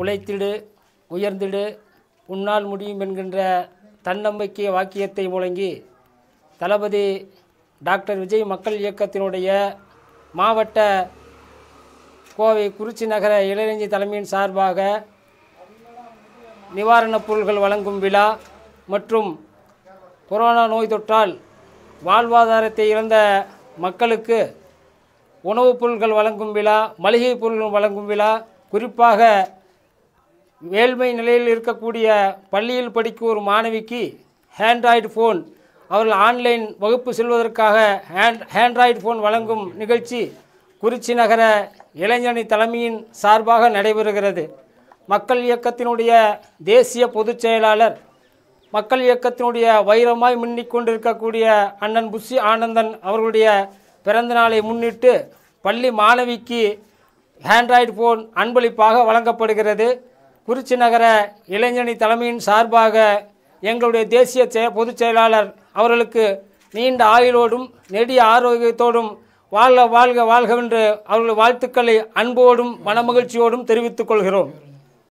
உழைத்திடு உயர்ந்திடு உன்னால் முடியும் என்கின்ற தன்னம்பிக்கை வாக்கியத்தை முழங்கி தளபதி டாக்டர் விஜய் மக்கள் இயக்கத்தினுடைய மாவட்ட கோவை குறிச்சி நகர இளைஞி தலைமையின் சார்பாக நிவாரணப் பொருட்கள் வழங்கும் விழா மற்றும் கொரோனா நோய் தொற்றால் வாழ்வாதாரத்தை இழந்த மக்களுக்கு உணவுப் பொருட்கள் வழங்கும் விழா மளிகை பொருட்கள் வழங்கும் விழா குறிப்பாக மேல்மை நிலையில் இருக்கக்கூடிய பள்ளியில் படிக்கும் ஒரு மாணவிக்கு ஹேண்ட்ராய்டு ஃபோன் அவர்கள் ஆன்லைன் வகுப்பு செல்வதற்காக ஹேண்ட் ஹேண்ட்ராய்டு ஃபோன் வழங்கும் நிகழ்ச்சி குறிச்சி நகர இளைஞரணி தலைமையின் சார்பாக நடைபெறுகிறது மக்கள் இயக்கத்தினுடைய தேசிய பொதுச் செயலாளர் மக்கள் இயக்கத்தினுடைய வைரமாய் முன்னிக் கொண்டிருக்கக்கூடிய அண்ணன் புஷி ஆனந்தன் அவர்களுடைய பிறந்த நாளை முன்னிட்டு பள்ளி மாணவிக்கு ஹேண்ட்ராய்டு ஃபோன் அன்பளிப்பாக வழங்கப்படுகிறது குறிச்சி நகர இளைஞனி தலைமையின் சார்பாக எங்களுடைய தேசிய செய பொதுச் செயலாளர் அவர்களுக்கு நீண்ட ஆயுளோடும் நெடிய ஆரோக்கியத்தோடும் வாழ்க வாழ்க வாழ்கவென்று அவர்கள் வாழ்த்துக்களை அன்போடும் மனமகிழ்ச்சியோடும் தெரிவித்துக் கொள்கிறோம்